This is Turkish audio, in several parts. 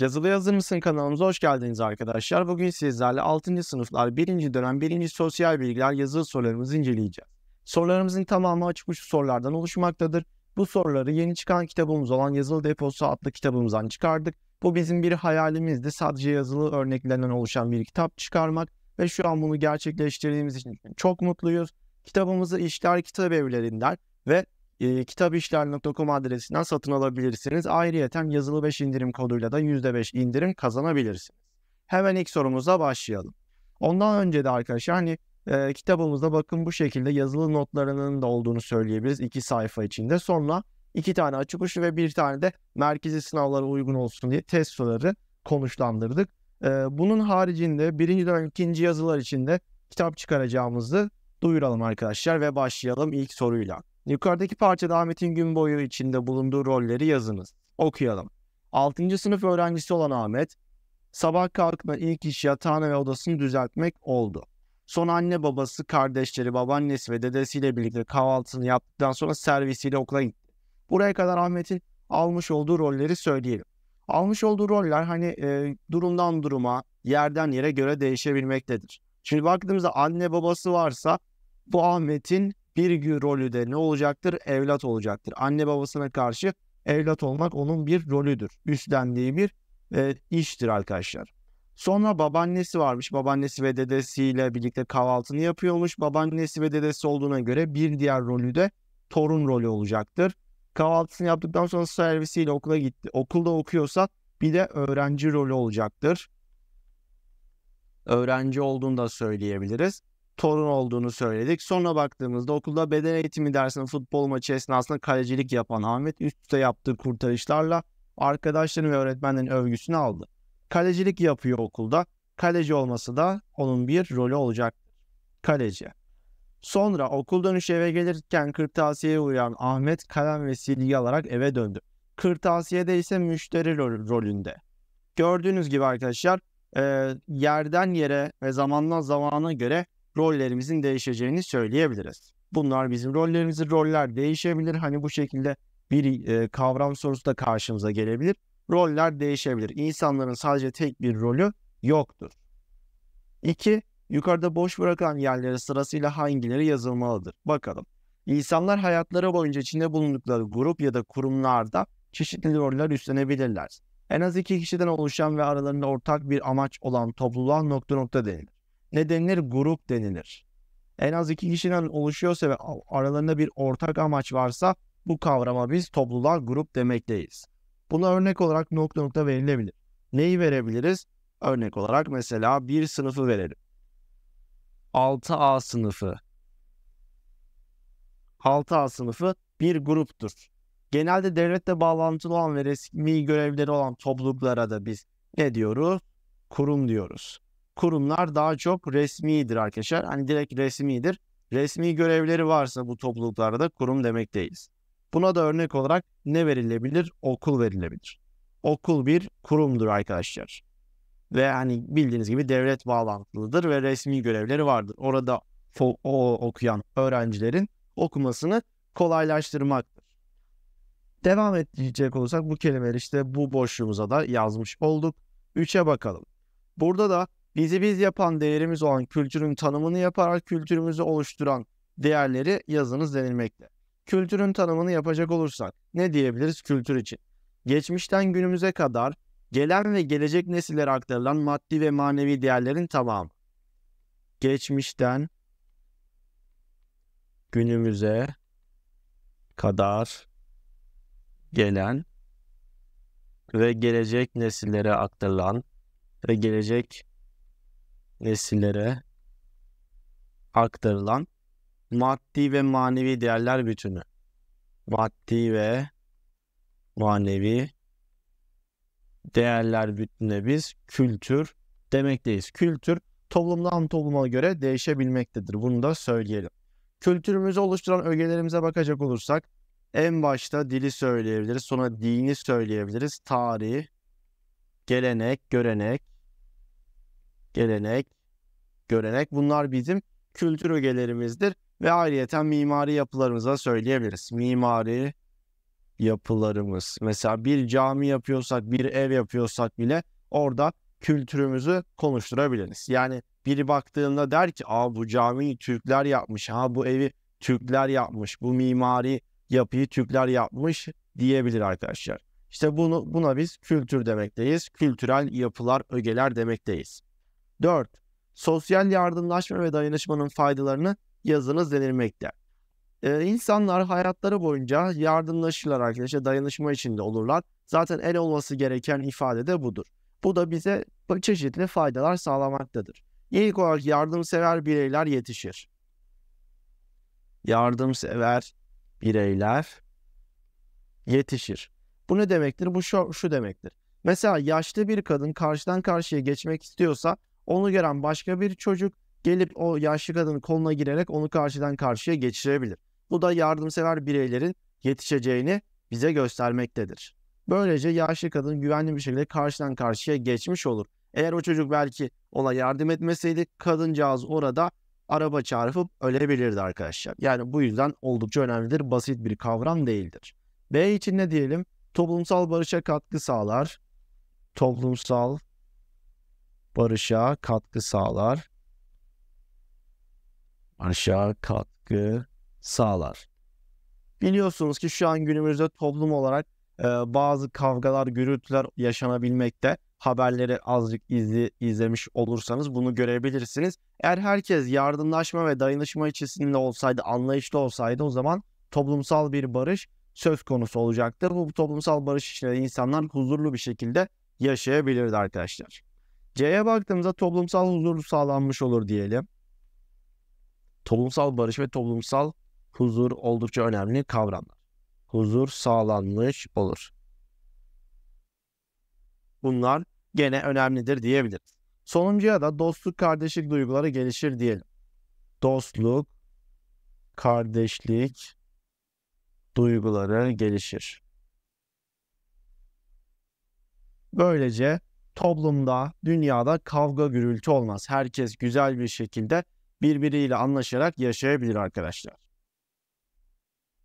Yazılı Hazır mısın kanalımıza hoş geldiniz arkadaşlar. Bugün sizlerle 6. sınıflar 1. dönem 1. sosyal bilgiler yazılı sorularımızı inceleyeceğiz. Sorularımızın tamamı açık uçlu sorulardan oluşmaktadır. Bu soruları yeni çıkan kitabımız olan Yazılı Deposu adlı kitabımızdan çıkardık. Bu bizim bir hayalimizdi. Sadece yazılı örneklerinden oluşan bir kitap çıkarmak ve şu an bunu gerçekleştirdiğimiz için çok mutluyuz. Kitabımızı İşler kitap evlerinden ve e, kitapişler.com adresinden satın alabilirsiniz. Ayrıyeten yazılı 5 indirim koduyla da %5 indirim kazanabilirsiniz. Hemen ilk sorumuza başlayalım. Ondan önce de arkadaşlar hani e, kitabımızda bakın bu şekilde yazılı notlarının da olduğunu söyleyebiliriz. iki sayfa içinde. Sonra iki tane açık uçlu ve bir tane de merkezi sınavlara uygun olsun diye test soruları konuşlandırdık. E, bunun haricinde birinci dönem ikinci yazılar içinde kitap çıkaracağımızı duyuralım arkadaşlar ve başlayalım ilk soruyla. Yukarıdaki parçada Ahmet'in gün boyu içinde bulunduğu rolleri yazınız. Okuyalım. 6. sınıf öğrencisi olan Ahmet, sabah kalkma ilk iş yatağını ve odasını düzeltmek oldu. Son anne babası, kardeşleri, babaannesi ve dedesiyle birlikte kahvaltısını yaptıktan sonra servisiyle okula gitti. Buraya kadar Ahmet'in almış olduğu rolleri söyleyelim. Almış olduğu roller hani e, durumdan duruma, yerden yere göre değişebilmektedir. Şimdi baktığımızda anne babası varsa bu Ahmet'in bir gün rolü de ne olacaktır? Evlat olacaktır. Anne babasına karşı evlat olmak onun bir rolüdür. Üstlendiği bir e, iştir arkadaşlar. Sonra babaannesi varmış. Babaannesi ve dedesiyle birlikte kahvaltını yapıyormuş. Babaannesi ve dedesi olduğuna göre bir diğer rolü de torun rolü olacaktır. Kahvaltısını yaptıktan sonra servisiyle okula gitti. Okulda okuyorsa bir de öğrenci rolü olacaktır. Öğrenci olduğunu da söyleyebiliriz torun olduğunu söyledik. Sonra baktığımızda okulda beden eğitimi dersinin futbol maçı esnasında kalecilik yapan Ahmet üst üste yaptığı kurtarışlarla arkadaşların ve öğretmenlerin övgüsünü aldı. Kalecilik yapıyor okulda. Kaleci olması da onun bir rolü olacak. Kaleci. Sonra okul dönüşü eve gelirken kırtasiyeye uyan Ahmet kalem ve silgi alarak eve döndü. Kırtasiyede ise müşteri rolünde. Gördüğünüz gibi arkadaşlar e, yerden yere ve zamandan zamana göre rollerimizin değişeceğini söyleyebiliriz. Bunlar bizim rollerimizi roller değişebilir. Hani bu şekilde bir e, kavram sorusu da karşımıza gelebilir. Roller değişebilir. İnsanların sadece tek bir rolü yoktur. 2. Yukarıda boş bırakan yerleri sırasıyla hangileri yazılmalıdır? Bakalım. İnsanlar hayatları boyunca içinde bulundukları grup ya da kurumlarda çeşitli roller üstlenebilirler. En az iki kişiden oluşan ve aralarında ortak bir amaç olan topluluğa nokta nokta denir ne denilir? Grup denilir. En az iki kişiden oluşuyorsa ve aralarında bir ortak amaç varsa bu kavrama biz topluluğa grup demekteyiz. Buna örnek olarak nokta nokta verilebilir. Neyi verebiliriz? Örnek olarak mesela bir sınıfı verelim. 6A sınıfı. 6A sınıfı bir gruptur. Genelde devlette bağlantılı olan ve resmi görevleri olan topluluklara da biz ne diyoruz? Kurum diyoruz kurumlar daha çok resmidir arkadaşlar. Hani direkt resmidir. Resmi görevleri varsa bu topluluklarda da kurum demekteyiz Buna da örnek olarak ne verilebilir? Okul verilebilir. Okul bir kurumdur arkadaşlar. Ve hani bildiğiniz gibi devlet bağlantılıdır ve resmi görevleri vardır. Orada o okuyan öğrencilerin okumasını kolaylaştırmaktır. Devam edecek olursak bu kelimeleri işte bu boşluğumuza da yazmış olduk. 3'e bakalım. Burada da bizi biz yapan değerimiz olan kültürün tanımını yaparak kültürümüzü oluşturan değerleri yazınız denilmekte. Kültürün tanımını yapacak olursak ne diyebiliriz kültür için? Geçmişten günümüze kadar gelen ve gelecek nesillere aktarılan maddi ve manevi değerlerin tamamı. Geçmişten günümüze kadar gelen ve gelecek nesillere aktarılan ve gelecek nesillere aktarılan maddi ve manevi değerler bütünü. Maddi ve manevi değerler bütününe biz kültür demekteyiz. Kültür toplumdan topluma göre değişebilmektedir. Bunu da söyleyelim. Kültürümüzü oluşturan ögelerimize bakacak olursak en başta dili söyleyebiliriz, sonra dini söyleyebiliriz, tarihi, gelenek, görenek, gelenek, görenek bunlar bizim kültür ögelerimizdir ve ayrıyeten mimari yapılarımıza söyleyebiliriz. Mimari yapılarımız. Mesela bir cami yapıyorsak, bir ev yapıyorsak bile orada kültürümüzü konuşturabiliriz. Yani biri baktığında der ki Aa, bu camiyi Türkler yapmış, ha bu evi Türkler yapmış, bu mimari yapıyı Türkler yapmış diyebilir arkadaşlar. İşte bunu, buna biz kültür demekteyiz. Kültürel yapılar, ögeler demekteyiz. 4. Sosyal yardımlaşma ve dayanışmanın faydalarını yazınız denilmekte. Ee, insanlar hayatları boyunca yardımlaşırlar arkadaşlar, dayanışma içinde olurlar. Zaten el olması gereken ifade de budur. Bu da bize çeşitli faydalar sağlamaktadır. İlk olarak yardımsever bireyler yetişir. Yardımsever bireyler yetişir. Bu ne demektir? Bu şu, şu demektir. Mesela yaşlı bir kadın karşıdan karşıya geçmek istiyorsa onu gören başka bir çocuk gelip o yaşlı kadının koluna girerek onu karşıdan karşıya geçirebilir. Bu da yardımsever bireylerin yetişeceğini bize göstermektedir. Böylece yaşlı kadın güvenli bir şekilde karşıdan karşıya geçmiş olur. Eğer o çocuk belki ona yardım etmeseydi kadıncağız orada araba çağırıp ölebilirdi arkadaşlar. Yani bu yüzden oldukça önemlidir. Basit bir kavram değildir. B için ne diyelim? Toplumsal barışa katkı sağlar. Toplumsal barışa katkı sağlar. Barışa katkı sağlar. Biliyorsunuz ki şu an günümüzde toplum olarak e, bazı kavgalar, gürültüler yaşanabilmekte. Haberleri azıcık izli, izlemiş olursanız bunu görebilirsiniz. Eğer herkes yardımlaşma ve dayanışma içerisinde olsaydı, anlayışlı olsaydı o zaman toplumsal bir barış söz konusu olacaktır. Bu toplumsal barış içinde insanlar huzurlu bir şekilde yaşayabilirdi arkadaşlar. C'ye baktığımızda toplumsal huzur sağlanmış olur diyelim. Toplumsal barış ve toplumsal huzur oldukça önemli kavramlar. Huzur sağlanmış olur. Bunlar gene önemlidir diyebiliriz. Sonuncuya da dostluk, kardeşlik duyguları gelişir diyelim. Dostluk, kardeşlik duyguları gelişir. Böylece toplumda, dünyada kavga gürültü olmaz. Herkes güzel bir şekilde birbiriyle anlaşarak yaşayabilir arkadaşlar.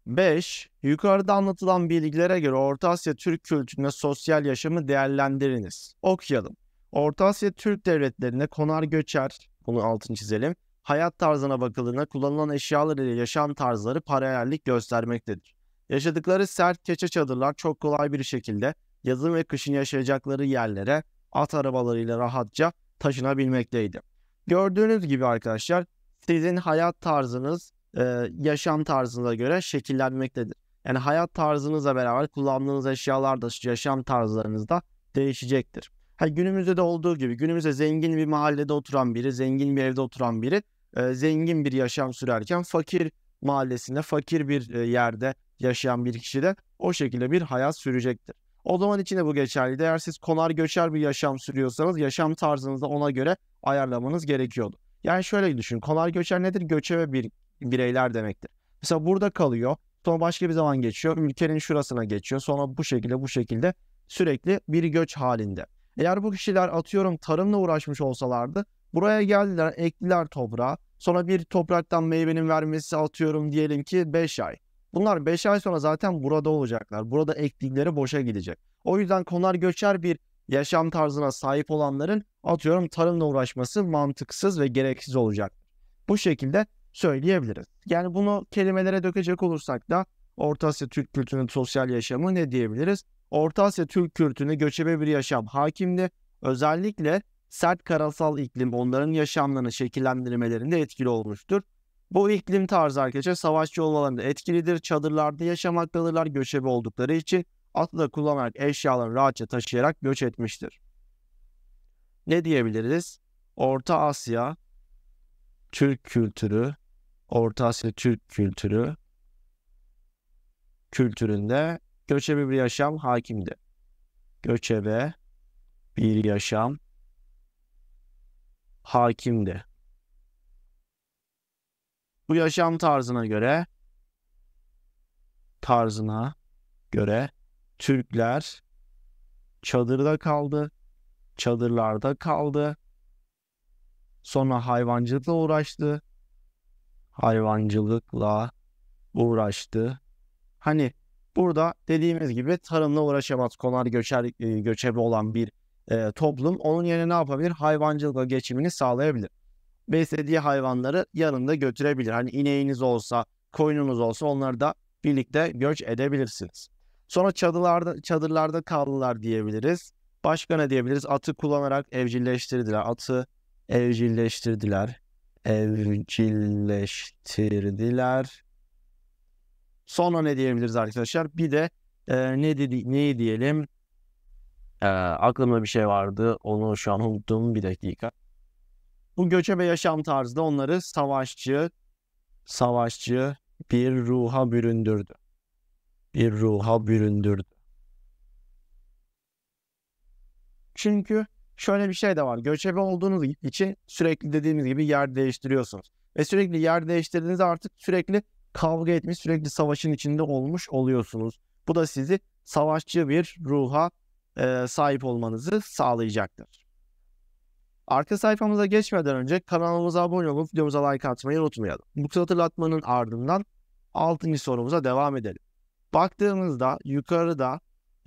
5. Yukarıda anlatılan bilgilere göre Orta Asya Türk kültürüne sosyal yaşamı değerlendiriniz. Okuyalım. Orta Asya Türk devletlerinde konar göçer, bunu altını çizelim, hayat tarzına bakıldığında kullanılan eşyalar ile yaşam tarzları paralellik göstermektedir. Yaşadıkları sert keçe çadırlar çok kolay bir şekilde yazın ve kışın yaşayacakları yerlere at arabalarıyla rahatça taşınabilmekteydi. Gördüğünüz gibi arkadaşlar sizin hayat tarzınız e, yaşam tarzınıza göre şekillenmektedir. Yani hayat tarzınızla beraber kullandığınız eşyalar da yaşam tarzlarınız da değişecektir. Ha, günümüzde de olduğu gibi günümüzde zengin bir mahallede oturan biri, zengin bir evde oturan biri e, zengin bir yaşam sürerken fakir mahallesinde, fakir bir e, yerde yaşayan bir kişi de o şekilde bir hayat sürecektir. O zaman için de bu geçerliydi. Eğer siz konar göçer bir yaşam sürüyorsanız yaşam tarzınızı ona göre ayarlamanız gerekiyordu. Yani şöyle düşünün, Konar göçer nedir? Göçebe bir bireyler demektir. Mesela burada kalıyor. Sonra başka bir zaman geçiyor. Ülkenin şurasına geçiyor. Sonra bu şekilde bu şekilde sürekli bir göç halinde. Eğer bu kişiler atıyorum tarımla uğraşmış olsalardı buraya geldiler ektiler toprağa. Sonra bir topraktan meyvenin vermesi atıyorum diyelim ki 5 ay. Bunlar 5 ay sonra zaten burada olacaklar. Burada ektikleri boşa gidecek. O yüzden konar göçer bir yaşam tarzına sahip olanların atıyorum tarımla uğraşması mantıksız ve gereksiz olacak. Bu şekilde söyleyebiliriz. Yani bunu kelimelere dökecek olursak da Orta Asya Türk kültürünün sosyal yaşamı ne diyebiliriz? Orta Asya Türk kültürüne göçebe bir yaşam hakimdi. Özellikle sert karasal iklim onların yaşamlarını şekillendirmelerinde etkili olmuştur. Bu iklim tarzı arkadaşlar savaşçı olmalarında etkilidir. Çadırlarda yaşamaktadırlar göçebe oldukları için atı da kullanarak eşyalarını rahatça taşıyarak göç etmiştir. Ne diyebiliriz? Orta Asya Türk kültürü, Orta Asya Türk kültürü kültüründe göçebe bir yaşam hakimdi. Göçebe bir yaşam hakimdi. Bu yaşam tarzına göre tarzına göre Türkler çadırda kaldı, çadırlarda kaldı. Sonra hayvancılıkla uğraştı. Hayvancılıkla uğraştı. Hani burada dediğimiz gibi tarımla uğraşamaz. Konar göçer, e, göçebe olan bir e, toplum. Onun yerine ne yapabilir? Hayvancılıkla geçimini sağlayabilir beslediği hayvanları yanında götürebilir. Hani ineğiniz olsa, koyununuz olsa onları da birlikte göç edebilirsiniz. Sonra çadırlarda, çadırlarda kaldılar diyebiliriz. Başka ne diyebiliriz? Atı kullanarak evcilleştirdiler. Atı evcilleştirdiler. Evcilleştirdiler. Sonra ne diyebiliriz arkadaşlar? Bir de e, ne dedi, neyi diyelim? E, aklımda bir şey vardı. Onu şu an unuttum bir dakika. Bu göçebe yaşam tarzı da onları savaşçı, savaşçı bir ruha büründürdü. Bir ruha büründürdü. Çünkü şöyle bir şey de var. Göçebe olduğunuz için sürekli dediğimiz gibi yer değiştiriyorsunuz. Ve sürekli yer değiştirdiğinizde artık sürekli kavga etmiş, sürekli savaşın içinde olmuş oluyorsunuz. Bu da sizi savaşçı bir ruha e, sahip olmanızı sağlayacaktır. Arka sayfamıza geçmeden önce kanalımıza abone olup videomuza like atmayı unutmayalım. Bu kısa hatırlatmanın ardından 6. sorumuza devam edelim. Baktığımızda yukarıda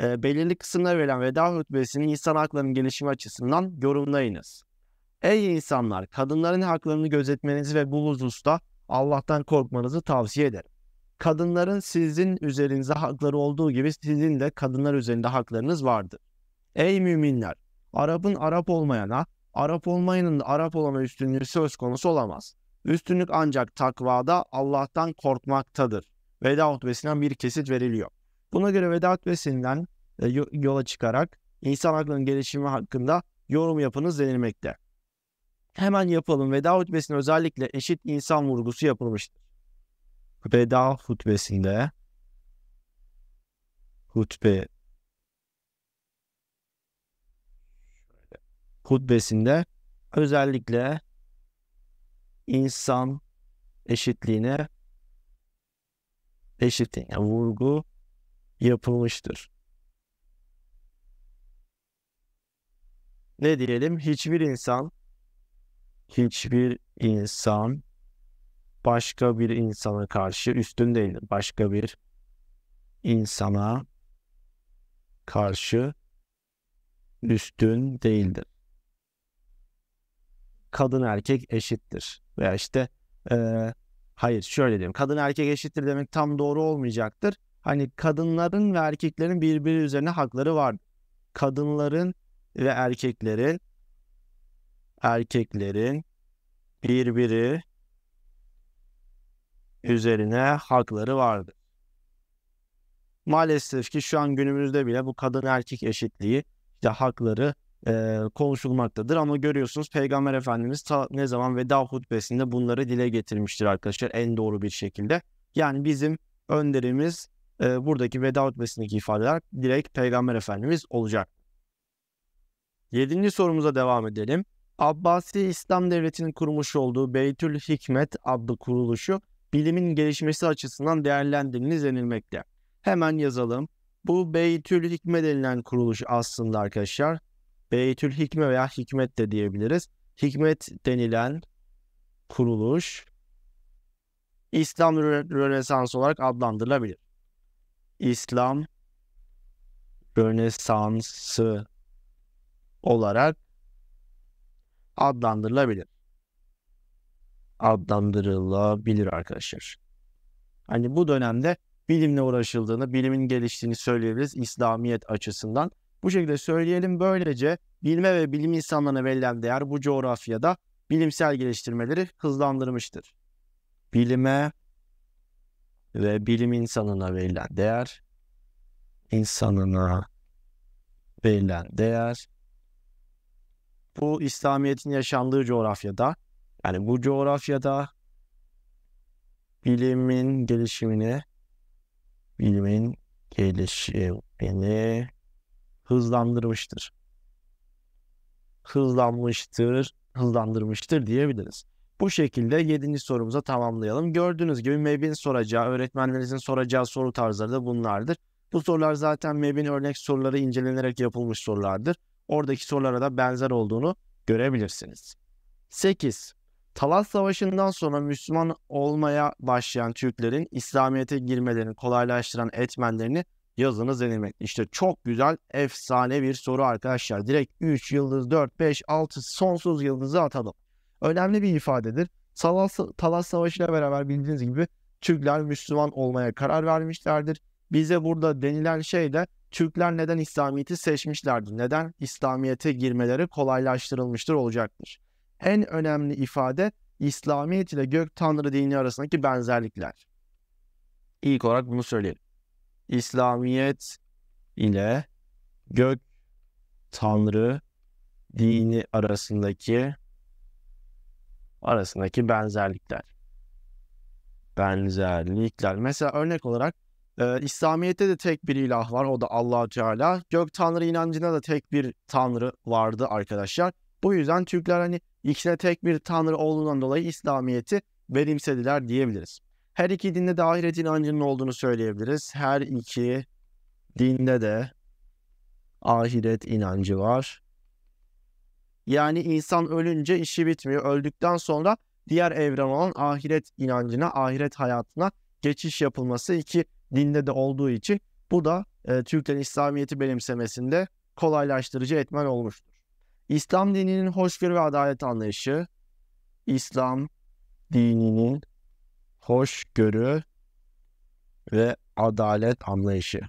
e, belirli kısımlar verilen veda hutbesini insan haklarının gelişimi açısından yorumlayınız. Ey insanlar, kadınların haklarını gözetmenizi ve bu hususta Allah'tan korkmanızı tavsiye ederim. Kadınların sizin üzerinize hakları olduğu gibi sizin de kadınlar üzerinde haklarınız vardır. Ey müminler, Arap'ın Arap olmayana, Arap olmayının Arap olana üstünlüğü söz konusu olamaz. Üstünlük ancak takvada Allah'tan korkmaktadır. Veda hutbesinden bir kesit veriliyor. Buna göre veda hutbesinden e, yola çıkarak insan aklının gelişimi hakkında yorum yapınız denilmekte. Hemen yapalım. Veda hutbesinde özellikle eşit insan vurgusu yapılmıştır. Veda hutbesinde hutbe hutbesinde özellikle insan eşitliğine eşitliğine vurgu yapılmıştır. Ne diyelim? Hiçbir insan hiçbir insan başka bir insana karşı üstün değildir. Başka bir insana karşı üstün değildir kadın erkek eşittir. Veya işte e, hayır şöyle diyeyim kadın erkek eşittir demek tam doğru olmayacaktır. Hani kadınların ve erkeklerin birbiri üzerine hakları var. Kadınların ve erkeklerin erkeklerin birbiri üzerine hakları vardır. Maalesef ki şu an günümüzde bile bu kadın erkek eşitliği işte hakları e, konuşulmaktadır. Ama görüyorsunuz Peygamber Efendimiz ta ne zaman veda hutbesinde bunları dile getirmiştir arkadaşlar en doğru bir şekilde. Yani bizim önderimiz e, buradaki veda hutbesindeki ifadeler direkt Peygamber Efendimiz olacak. Yedinci sorumuza devam edelim. Abbasi İslam Devleti'nin kurmuş olduğu Beytül Hikmet adlı kuruluşu bilimin gelişmesi açısından değerlendirilmeniz denilmekte. Hemen yazalım. Bu Beytül Hikmet denilen kuruluş aslında arkadaşlar Beytül Hikme veya Hikmet de diyebiliriz. Hikmet denilen kuruluş İslam Rönesansı olarak adlandırılabilir. İslam Rönesansı olarak adlandırılabilir. Adlandırılabilir arkadaşlar. Hani bu dönemde bilimle uğraşıldığını, bilimin geliştiğini söyleyebiliriz İslamiyet açısından. Bu şekilde söyleyelim. Böylece bilme ve bilim insanlarına verilen değer bu coğrafyada bilimsel geliştirmeleri hızlandırmıştır. Bilime ve bilim insanına verilen değer insanına verilen değer bu İslamiyet'in yaşandığı coğrafyada yani bu coğrafyada bilimin gelişimini bilimin gelişimini hızlandırmıştır. Hızlanmıştır, hızlandırmıştır diyebiliriz. Bu şekilde 7. sorumuza tamamlayalım. Gördüğünüz gibi MEB'in soracağı, öğretmenlerinizin soracağı soru tarzları da bunlardır. Bu sorular zaten MEB'in örnek soruları incelenerek yapılmış sorulardır. Oradaki sorulara da benzer olduğunu görebilirsiniz. 8. Talas Savaşı'ndan sonra Müslüman olmaya başlayan Türklerin İslamiyet'e girmelerini kolaylaştıran etmenlerini yazınız denemek. İşte çok güzel, efsane bir soru arkadaşlar. Direkt 3, yıldız, 4, 5, 6 sonsuz yıldızı atalım. Önemli bir ifadedir. Talas, Talas Savaşı ile beraber bildiğiniz gibi Türkler Müslüman olmaya karar vermişlerdir. Bize burada denilen şey de Türkler neden İslamiyet'i seçmişlerdir? Neden İslamiyet'e girmeleri kolaylaştırılmıştır olacaktır. En önemli ifade İslamiyet ile Gök Tanrı dini arasındaki benzerlikler. İlk olarak bunu söyleyelim. İslamiyet ile gök tanrı dini arasındaki arasındaki benzerlikler. Benzerlikler. Mesela örnek olarak e, İslamiyet'te de tek bir ilah var. O da allah Teala. Gök tanrı inancına da tek bir tanrı vardı arkadaşlar. Bu yüzden Türkler hani ikisine tek bir tanrı olduğundan dolayı İslamiyet'i benimsediler diyebiliriz. Her iki dinde de ahiret inancının olduğunu söyleyebiliriz. Her iki dinde de ahiret inancı var. Yani insan ölünce işi bitmiyor. Öldükten sonra diğer evren olan ahiret inancına, ahiret hayatına geçiş yapılması iki dinde de olduğu için bu da e, Türklerin İslamiyet'i benimsemesinde kolaylaştırıcı etmen olmuştur. İslam dininin hoşgörü ve adalet anlayışı, İslam dininin hoşgörü ve adalet anlayışı.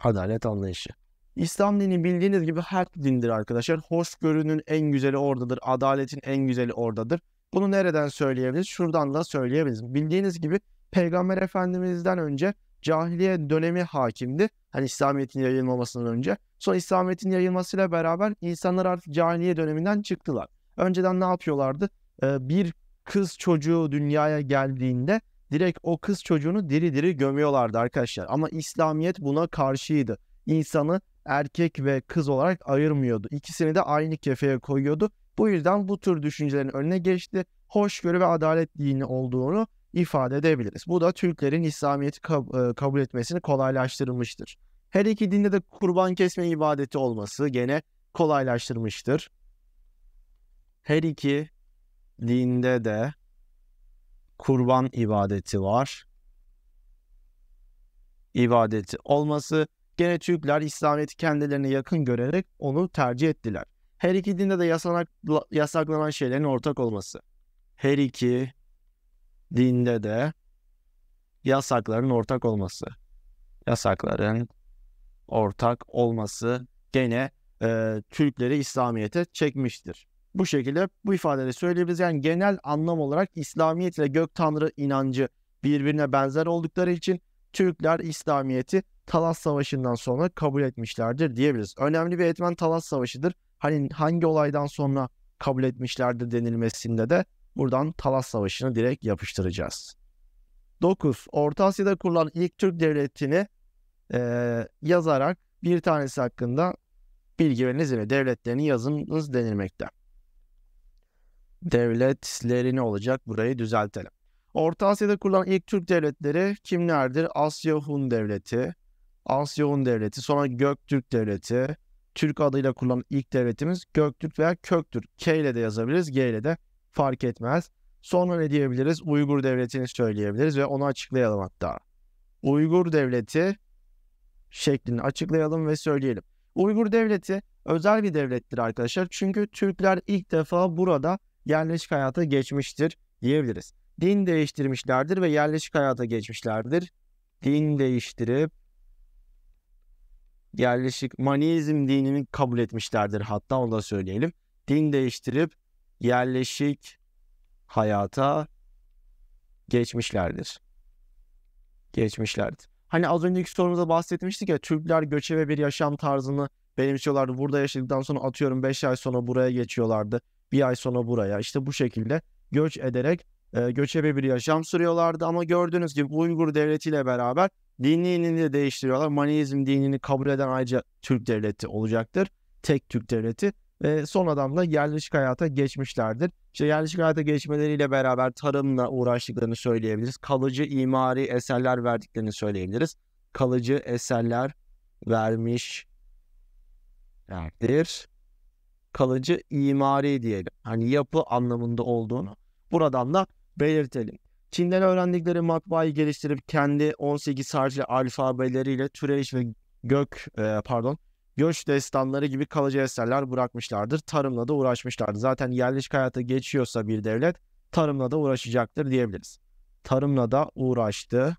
Adalet anlayışı. İslam dini bildiğiniz gibi her dindir arkadaşlar. Hoşgörünün en güzeli oradadır. Adaletin en güzeli oradadır. Bunu nereden söyleyebiliriz? Şuradan da söyleyebiliriz. Bildiğiniz gibi Peygamber Efendimiz'den önce cahiliye dönemi hakimdi. Hani İslamiyet'in yayılmamasından önce. Sonra İslamiyet'in yayılmasıyla beraber insanlar artık cahiliye döneminden çıktılar. Önceden ne yapıyorlardı? Ee, bir kız çocuğu dünyaya geldiğinde direkt o kız çocuğunu diri diri gömüyorlardı arkadaşlar. Ama İslamiyet buna karşıydı. İnsanı erkek ve kız olarak ayırmıyordu. İkisini de aynı kefeye koyuyordu. Bu yüzden bu tür düşüncelerin önüne geçti. Hoşgörü ve adalet dini olduğunu ifade edebiliriz. Bu da Türklerin İslamiyet'i kab- e, kabul etmesini kolaylaştırmıştır. Her iki dinde de kurban kesme ibadeti olması gene kolaylaştırmıştır. Her iki Dinde de kurban ibadeti var. İbadeti olması gene Türkler İslamiyet'i kendilerine yakın görerek onu tercih ettiler. Her iki dinde de yasanak, yasaklanan şeylerin ortak olması. Her iki dinde de yasakların ortak olması. Yasakların ortak olması gene e, Türkleri İslamiyet'e çekmiştir bu şekilde bu ifadeyle söyleyebiliriz. Yani genel anlam olarak İslamiyet ile gök tanrı inancı birbirine benzer oldukları için Türkler İslamiyet'i Talas Savaşı'ndan sonra kabul etmişlerdir diyebiliriz. Önemli bir etmen Talas Savaşı'dır. Hani hangi olaydan sonra kabul etmişlerdir denilmesinde de buradan Talas Savaşı'nı direkt yapıştıracağız. 9. Orta Asya'da kurulan ilk Türk devletini e, yazarak bir tanesi hakkında bilgi veriniz ve devletlerini yazınız denilmekte devletlerini olacak burayı düzeltelim. Orta Asya'da kurulan ilk Türk devletleri kimlerdir? Asya Hun Devleti, Asya Hun Devleti, sonra Göktürk Devleti, Türk adıyla kurulan ilk devletimiz Göktürk veya Köktürk. K ile de yazabiliriz, G ile de fark etmez. Sonra ne diyebiliriz? Uygur Devleti'ni söyleyebiliriz ve onu açıklayalım hatta. Uygur Devleti şeklini açıklayalım ve söyleyelim. Uygur Devleti özel bir devlettir arkadaşlar. Çünkü Türkler ilk defa burada yerleşik hayata geçmiştir diyebiliriz. Din değiştirmişlerdir ve yerleşik hayata geçmişlerdir. Din değiştirip yerleşik maniizm dinini kabul etmişlerdir hatta onu da söyleyelim. Din değiştirip yerleşik hayata geçmişlerdir. Geçmişlerdir. Hani az önceki sorumuzda bahsetmiştik ya Türkler göçebe bir yaşam tarzını benimsiyorlardı. Burada yaşadıktan sonra atıyorum 5 ay sonra buraya geçiyorlardı bir ay sonra buraya işte bu şekilde göç ederek e, göçebe bir yaşam sürüyorlardı. Ama gördüğünüz gibi Uygur devletiyle beraber dinini de değiştiriyorlar. Maniizm dinini kabul eden ayrıca Türk devleti olacaktır. Tek Türk devleti ve sonradan da yerleşik hayata geçmişlerdir. İşte yerleşik hayata geçmeleriyle beraber tarımla uğraştıklarını söyleyebiliriz. Kalıcı imari eserler verdiklerini söyleyebiliriz. Kalıcı eserler vermişlerdir kalıcı imari diyelim. Hani yapı anlamında olduğunu buradan da belirtelim. Çin'den öğrendikleri matbaayı geliştirip kendi 18 harfli alfabeleriyle türeyiş ve gök e, pardon göç destanları gibi kalıcı eserler bırakmışlardır. Tarımla da uğraşmışlardır. Zaten yerleşik hayata geçiyorsa bir devlet tarımla da uğraşacaktır diyebiliriz. Tarımla da uğraştı.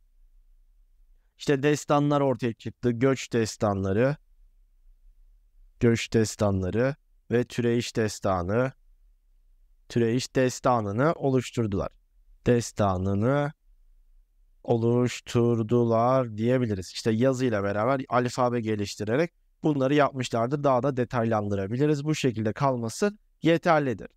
İşte destanlar ortaya çıktı. Göç destanları. Göç destanları ve Türeyiş Destanı Türeyiş Destanı'nı oluşturdular. Destanını oluşturdular diyebiliriz. İşte yazıyla beraber alfabe geliştirerek bunları yapmışlardı. Daha da detaylandırabiliriz. Bu şekilde kalması yeterlidir.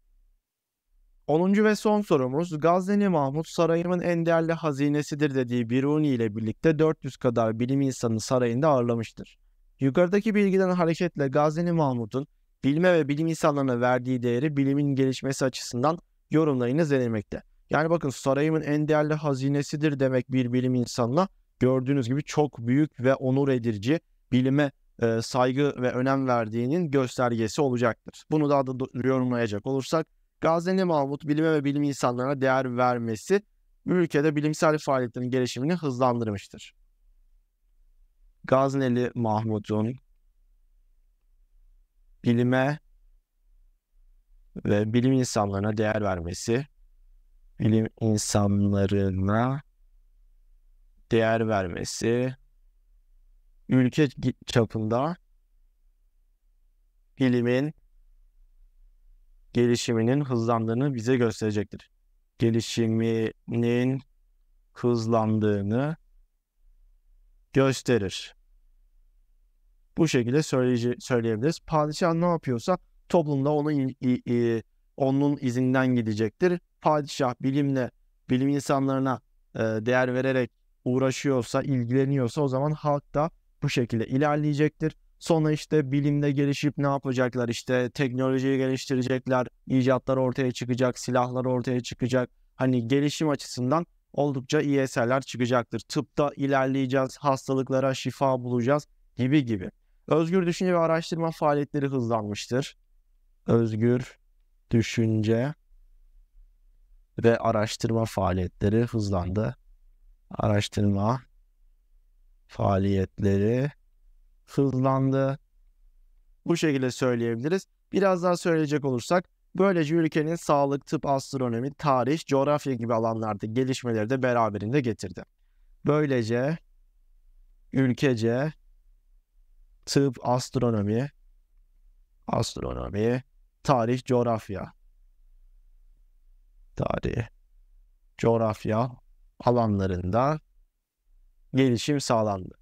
10. ve son sorumuz Gazneli Mahmut sarayımın en değerli hazinesidir dediği Biruni ile birlikte 400 kadar bilim insanı sarayında ağırlamıştır. Yukarıdaki bilgiden hareketle Gazneli Mahmut'un bilme ve bilim insanlarına verdiği değeri bilimin gelişmesi açısından yorumlarınız denilmekte. Yani bakın sarayımın en değerli hazinesidir demek bir bilim insanına gördüğünüz gibi çok büyük ve onur edici bilime e, saygı ve önem verdiğinin göstergesi olacaktır. Bunu daha da yorumlayacak olursak Gazneli Mahmut bilime ve bilim insanlarına değer vermesi ülkede bilimsel faaliyetlerin gelişimini hızlandırmıştır. Gazneli Mahmut'un bilime ve bilim insanlarına değer vermesi, bilim insanlarına değer vermesi, ülke çapında bilimin gelişiminin hızlandığını bize gösterecektir. Gelişiminin hızlandığını gösterir. Bu şekilde söyleye- söyleyebiliriz. Padişah ne yapıyorsa toplumda onun e, onun izinden gidecektir. Padişah bilimle, bilim insanlarına e, değer vererek uğraşıyorsa, ilgileniyorsa o zaman halk da bu şekilde ilerleyecektir. Sonra işte bilimde gelişip ne yapacaklar? İşte teknolojiyi geliştirecekler, icatlar ortaya çıkacak, silahlar ortaya çıkacak. Hani gelişim açısından oldukça iyi eserler çıkacaktır. Tıpta ilerleyeceğiz, hastalıklara şifa bulacağız gibi gibi. Özgür düşünce ve araştırma faaliyetleri hızlanmıştır. Özgür düşünce ve araştırma faaliyetleri hızlandı. Araştırma faaliyetleri hızlandı. Bu şekilde söyleyebiliriz. Biraz daha söyleyecek olursak böylece ülkenin sağlık, tıp, astronomi, tarih, coğrafya gibi alanlarda gelişmeleri de beraberinde getirdi. Böylece ülkece tıp, astronomi, astronomi, tarih, coğrafya, tarih, coğrafya alanlarında gelişim sağlandı.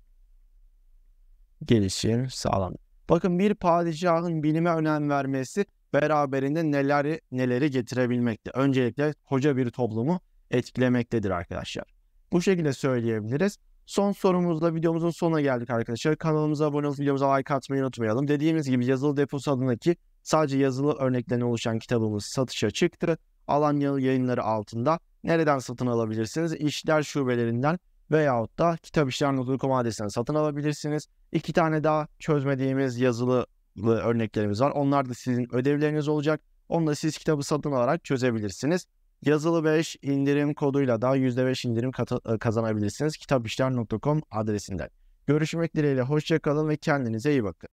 Gelişim sağlandı. Bakın bir padişahın bilime önem vermesi beraberinde neleri neleri getirebilmekte. Öncelikle hoca bir toplumu etkilemektedir arkadaşlar. Bu şekilde söyleyebiliriz. Son sorumuzla videomuzun sonuna geldik arkadaşlar. Kanalımıza abone olup videomuza like atmayı unutmayalım. Dediğimiz gibi yazılı deposu adındaki sadece yazılı örneklerine oluşan kitabımız satışa çıktı. Alanyalı yayınları altında nereden satın alabilirsiniz? İşler şubelerinden veyahut da kitapişler.com adresinden satın alabilirsiniz. İki tane daha çözmediğimiz yazılı örneklerimiz var. Onlar da sizin ödevleriniz olacak. Onu da siz kitabı satın alarak çözebilirsiniz. Yazılı 5 indirim koduyla da %5 indirim e, kazanabilirsiniz kitapişler.com adresinden. Görüşmek dileğiyle hoşçakalın ve kendinize iyi bakın.